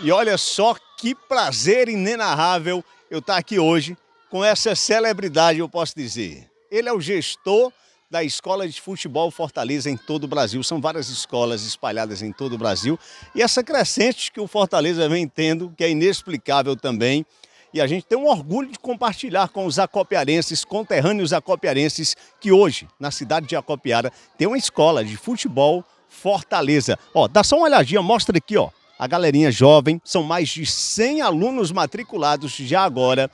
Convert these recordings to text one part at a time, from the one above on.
E olha só que prazer inenarrável eu estar tá aqui hoje com essa celebridade, eu posso dizer. Ele é o gestor da Escola de Futebol Fortaleza em todo o Brasil. São várias escolas espalhadas em todo o Brasil. E essa crescente que o Fortaleza vem tendo, que é inexplicável também. E a gente tem um orgulho de compartilhar com os acopiarenses, conterrâneos acopiarenses, que hoje, na cidade de Acopiara, tem uma escola de futebol Fortaleza. Ó, dá só uma olhadinha, mostra aqui, ó a galerinha jovem. São mais de 100 alunos matriculados já agora.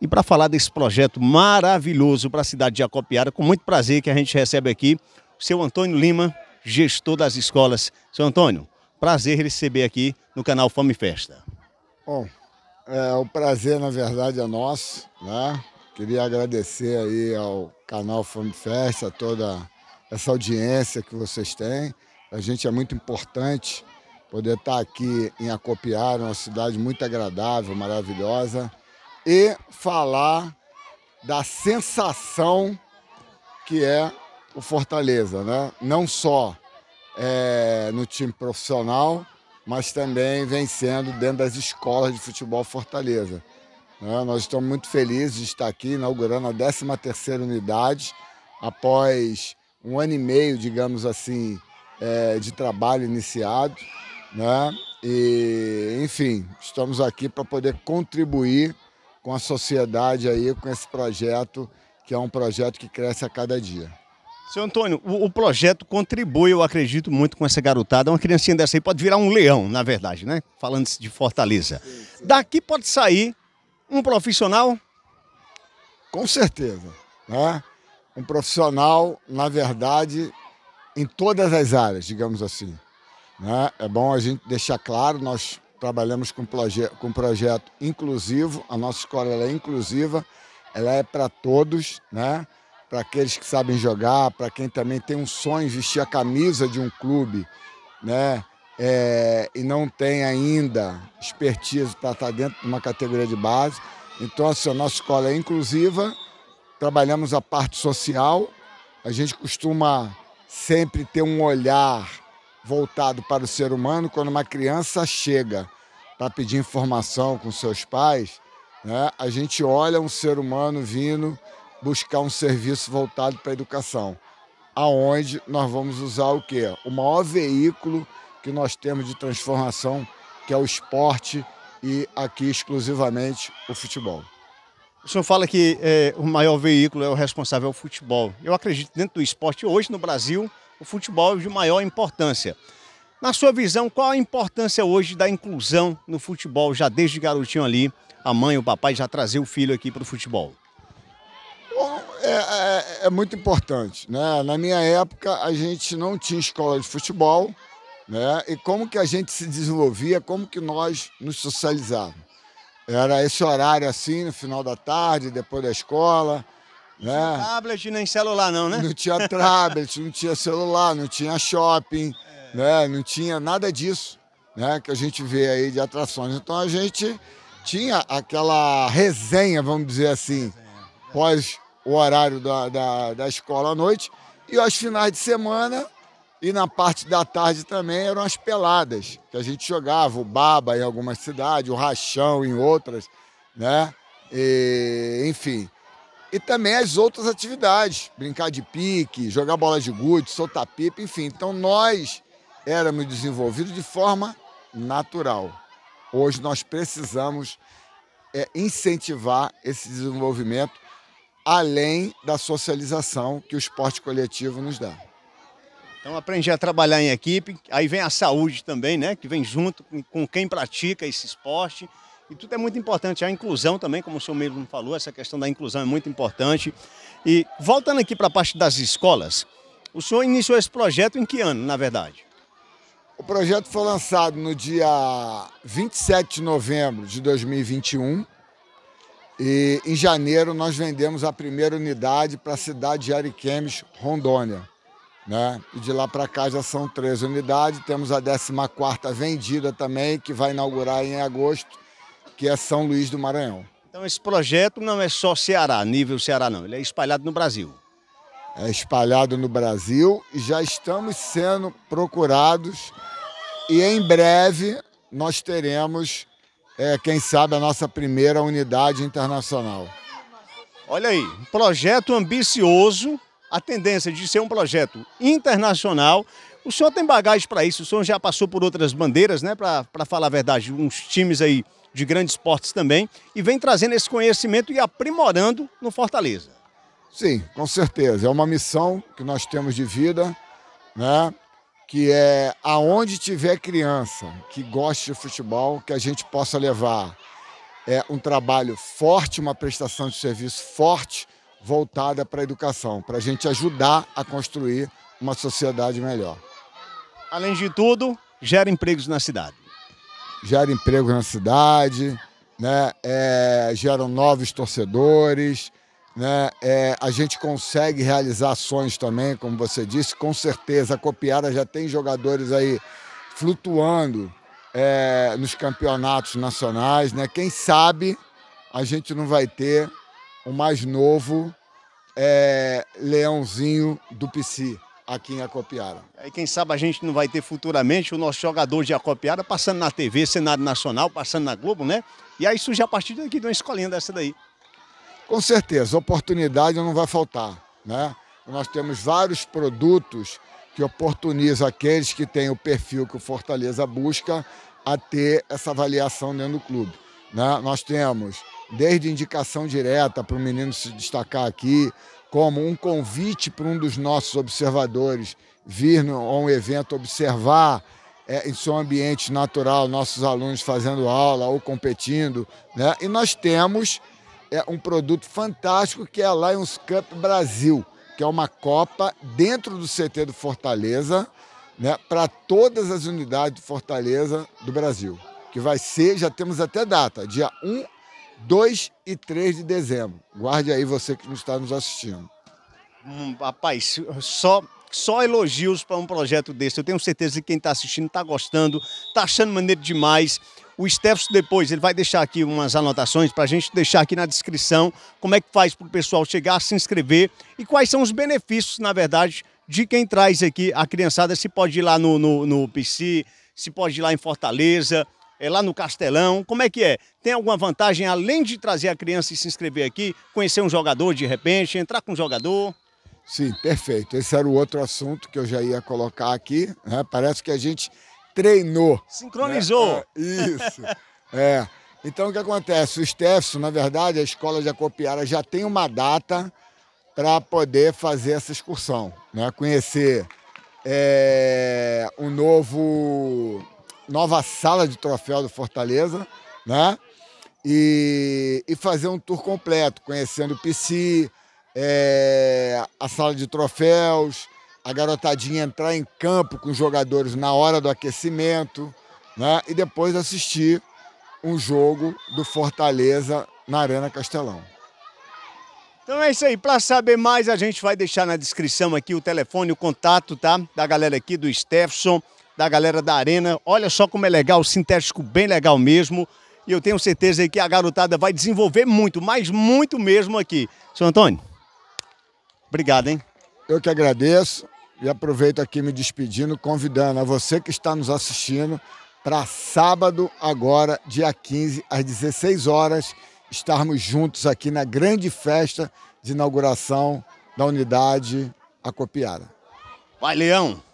E para falar desse projeto maravilhoso para a cidade de Acopiara, com muito prazer que a gente recebe aqui o seu Antônio Lima, gestor das escolas. Seu Antônio, prazer receber aqui no canal Fome e Festa. Bom, é, o prazer na verdade é nosso, né? Queria agradecer aí ao canal Fome e Festa, toda essa audiência que vocês têm. A gente é muito importante poder estar aqui em Acopiara, uma cidade muito agradável, maravilhosa, e falar da sensação que é o Fortaleza, né? Não só é, no time profissional, mas também vencendo dentro das escolas de futebol Fortaleza. Né? nós estamos muito felizes de estar aqui inaugurando a 13ª unidade após um ano e meio, digamos assim, é, de trabalho iniciado. Né? E, enfim, estamos aqui para poder contribuir com a sociedade aí, com esse projeto, que é um projeto que cresce a cada dia. Seu Antônio, o, o, projeto contribui, eu acredito muito, com essa garotada. Uma criancinha dessa aí pode virar um leão, na verdade, né? Falando de Fortaleza. Sim, sim. Daqui pode sair um profissional? Com certeza. Né? Um profissional, na verdade, em todas as áreas, digamos assim. Né? É bom a gente deixar claro, nós trabalhamos com, proje com projeto inclusivo, a nossa escola é inclusiva, ela é para todos, né? para aqueles que sabem jogar, para quem também tem um sonho de vestir a camisa de um clube, né? É, e não tem ainda expertise para estar tá dentro de uma categoria de base. Então, assim, a nossa escola é inclusiva, trabalhamos a parte social, a gente costuma sempre ter um olhar voltado para o ser humano quando uma criança chega para pedir informação com seus pais, né, a gente olha um ser humano vindo buscar um serviço voltado para a educação, aonde nós vamos usar o quê? O maior veículo que nós temos de transformação, que é o esporte e aqui exclusivamente o futebol. O senhor fala que é, o maior veículo é o responsável é o futebol. Eu acredito dentro do esporte hoje no Brasil o futebol de maior importância. Na sua visão, qual a importância hoje da inclusão no futebol, já desde garotinho ali, a mãe, o papai já trazer o filho aqui para o futebol? Bom, é, é, é, muito importante. Né? Na minha época, a gente não tinha escola de futebol, né? e como que a gente se desenvolvia, como que nós nos socializávamos. Era esse horário assim, no final da tarde, depois da escola, não né? tinha tablet nem celular, não, né? Não tinha tablet, não tinha celular, não tinha shopping, é. né? não tinha nada disso né? que a gente vê aí de atrações. Então a gente tinha aquela resenha, vamos dizer assim, é pós o horário da, da, da escola à noite, e aos finais de semana e na parte da tarde também eram as peladas, que a gente jogava, o baba em algumas cidades, o rachão em outras, né? E, enfim e também as outras atividades, brincar de pique, jogar bola de gude, soltar pipa, enfim. Então nós éramos desenvolvidos de forma natural. Hoje nós precisamos é, incentivar esse desenvolvimento além da socialização que o esporte coletivo nos dá. Então aprender a trabalhar em equipe, aí vem a saúde também, né? Que vem junto com quem pratica esse esporte. E tudo é muito importante. A inclusão também, como o senhor mesmo falou, essa questão da inclusão é muito importante. E voltando aqui para a parte das escolas, o senhor iniciou esse projeto em que ano, na verdade? O projeto foi lançado no dia 27 de novembro de 2021. E em janeiro nós vendemos a primeira unidade para a cidade de Ariquemes, Rondônia. Né? E de lá para cá já são três unidades. Temos a 14 vendida também, que vai inaugurar em agosto que é São Luís do Maranhão. Então esse projeto não é só Ceará, nível Ceará não, ele é espalhado no Brasil. É espalhado no Brasil e já estamos sendo procurados e em breve nós teremos, é, quem sabe, a nossa primeira unidade internacional. Olha aí, projeto ambicioso, a tendência de ser um projeto internacional. O senhor tem bagagem para isso, o senhor já passou por outras bandeiras, né? Para falar a verdade, uns times aí de grandes portos também, e vem trazendo esse conhecimento e aprimorando no Fortaleza. Sim, com certeza. É uma missão que nós temos de vida, né? que é aonde tiver criança que goste de futebol, que a gente possa levar é, um trabalho forte, uma prestação de serviço forte voltada para a educação, para a gente ajudar a construir uma sociedade melhor. Além de tudo, gera empregos na cidade gera emprego na cidade, né? É, geram novos torcedores, né? É, a gente consegue realizar ações também, como você disse, com certeza. A Copiara já tem jogadores aí flutuando é, nos campeonatos nacionais, né? Quem sabe a gente não vai ter o mais novo é, leãozinho do PC aqui em Acopiara. E quem sabe a gente não vai ter futuramente o nosso jogador de Acopiara passando na TV, Senado Nacional, passando na Globo, né? E aí surge a partir daqui de uma escolinha dessa daí. Com certeza, oportunidade não vai faltar, né? Nós temos vários produtos que oportunizam aqueles que têm o perfil que o Fortaleza busca a ter essa avaliação dentro do clube. Né? Nós temos desde indicação direta para o menino se destacar aqui, como um convite para um dos nossos observadores vir a um evento observar é, em seu ambiente natural nossos alunos fazendo aula ou competindo. Né? E nós temos é, um produto fantástico que é a Lions Cup Brasil, que é uma Copa dentro do CT do Fortaleza, né, para todas as unidades do Fortaleza do Brasil, que vai ser, já temos até data, dia 1 2 e 3 de dezembro. Guarde aí você que está nos assistindo. Hum, rapaz, só só elogios para um projeto desse. Eu tenho certeza que quem está assistindo está gostando, está achando maneiro demais. O Stefson depois, ele vai deixar aqui umas anotações para a gente deixar aqui na descrição como é que faz para o pessoal chegar, se inscrever e quais são os benefícios, na verdade, de quem traz aqui a criançada. Se pode ir lá no, no, no PC, se pode ir lá em Fortaleza, é lá no Castelão? Como é que é? Tem alguma vantagem além de trazer a criança e se inscrever aqui, conhecer um jogador de repente, entrar com um jogador? Sim, perfeito. Esse era o outro assunto que eu já ia colocar aqui. Né? Parece que a gente treinou. Né? Sincronizou. Né? É, isso. é. Então, o que acontece? O Stefson, na verdade, a escola de Acopiara já tem uma data para poder fazer essa excursão, né? conhecer é, um novo nova sala de troféu do Fortaleza, né? E, e fazer um tour completo, conhecendo o PC, é, a sala de troféus, a garotadinha entrar em campo com os jogadores na hora do aquecimento, né? E depois assistir um jogo do Fortaleza na Arena Castelão. Então é isso aí. Para saber mais, a gente vai deixar na descrição aqui o telefone, o contato, tá? Da galera aqui do Stefson da galera da Arena. Olha só como é legal, sintético bem legal mesmo. E eu tenho certeza que a garotada vai desenvolver muito, mas muito mesmo aqui. Seu Antônio, obrigado, hein? Eu que agradeço e aproveito aqui me despedindo, convidando a você que está nos assistindo para sábado, agora, dia 15, às 16 horas, estarmos juntos aqui na grande festa de inauguração da unidade acopiada. Vai, Leão!